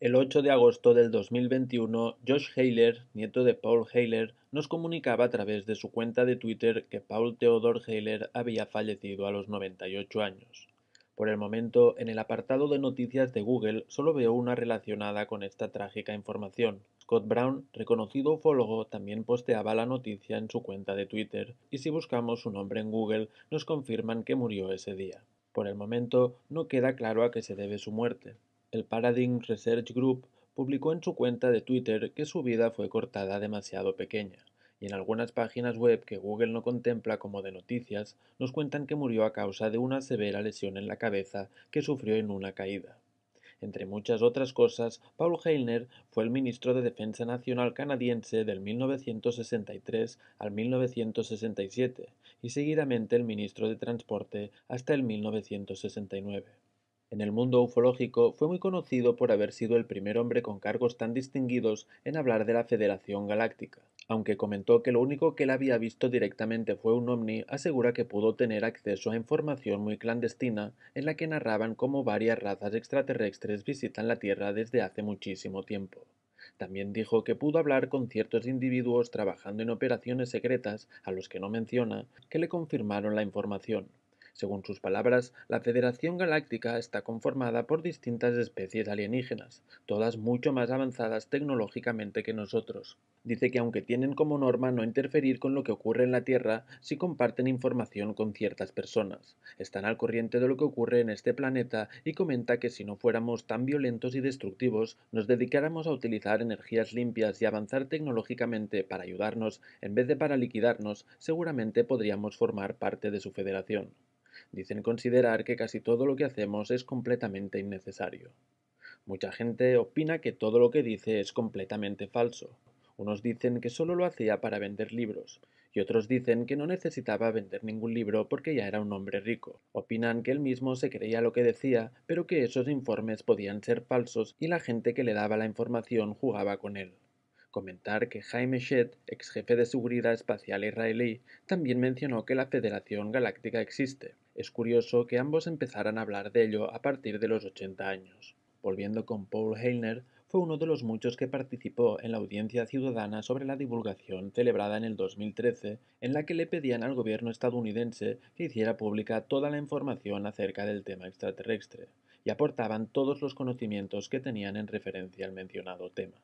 El 8 de agosto del 2021, Josh Haler, nieto de Paul Haler, nos comunicaba a través de su cuenta de Twitter que Paul Theodore Haler había fallecido a los 98 años. Por el momento, en el apartado de noticias de Google solo veo una relacionada con esta trágica información. Scott Brown, reconocido ufólogo, también posteaba la noticia en su cuenta de Twitter, y si buscamos su nombre en Google, nos confirman que murió ese día. Por el momento, no queda claro a qué se debe su muerte. El Paradigm Research Group publicó en su cuenta de Twitter que su vida fue cortada demasiado pequeña, y en algunas páginas web que Google no contempla como de noticias, nos cuentan que murió a causa de una severa lesión en la cabeza que sufrió en una caída. Entre muchas otras cosas, Paul Heilner fue el ministro de Defensa Nacional canadiense del 1963 al 1967 y seguidamente el ministro de Transporte hasta el 1969. En el mundo ufológico fue muy conocido por haber sido el primer hombre con cargos tan distinguidos en hablar de la Federación Galáctica. Aunque comentó que lo único que él había visto directamente fue un ovni, asegura que pudo tener acceso a información muy clandestina en la que narraban cómo varias razas extraterrestres visitan la Tierra desde hace muchísimo tiempo. También dijo que pudo hablar con ciertos individuos trabajando en operaciones secretas, a los que no menciona, que le confirmaron la información. Según sus palabras, la Federación Galáctica está conformada por distintas especies alienígenas, todas mucho más avanzadas tecnológicamente que nosotros. Dice que aunque tienen como norma no interferir con lo que ocurre en la Tierra, si comparten información con ciertas personas. Están al corriente de lo que ocurre en este planeta y comenta que si no fuéramos tan violentos y destructivos, nos dedicáramos a utilizar energías limpias y avanzar tecnológicamente para ayudarnos en vez de para liquidarnos, seguramente podríamos formar parte de su federación. Dicen considerar que casi todo lo que hacemos es completamente innecesario. Mucha gente opina que todo lo que dice es completamente falso. Unos dicen que solo lo hacía para vender libros, y otros dicen que no necesitaba vender ningún libro porque ya era un hombre rico. Opinan que él mismo se creía lo que decía, pero que esos informes podían ser falsos y la gente que le daba la información jugaba con él comentar que Jaime Shet, ex jefe de seguridad espacial israelí, también mencionó que la Federación Galáctica existe. Es curioso que ambos empezaran a hablar de ello a partir de los 80 años. Volviendo con Paul Heilner, fue uno de los muchos que participó en la audiencia ciudadana sobre la divulgación celebrada en el 2013, en la que le pedían al gobierno estadounidense que hiciera pública toda la información acerca del tema extraterrestre, y aportaban todos los conocimientos que tenían en referencia al mencionado tema.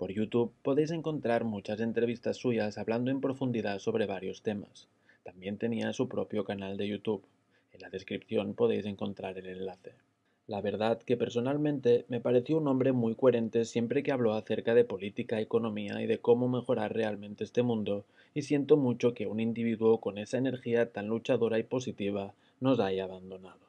Por YouTube podéis encontrar muchas entrevistas suyas hablando en profundidad sobre varios temas. También tenía su propio canal de YouTube. En la descripción podéis encontrar el enlace. La verdad que personalmente me pareció un hombre muy coherente siempre que habló acerca de política, economía y de cómo mejorar realmente este mundo, y siento mucho que un individuo con esa energía tan luchadora y positiva nos haya abandonado.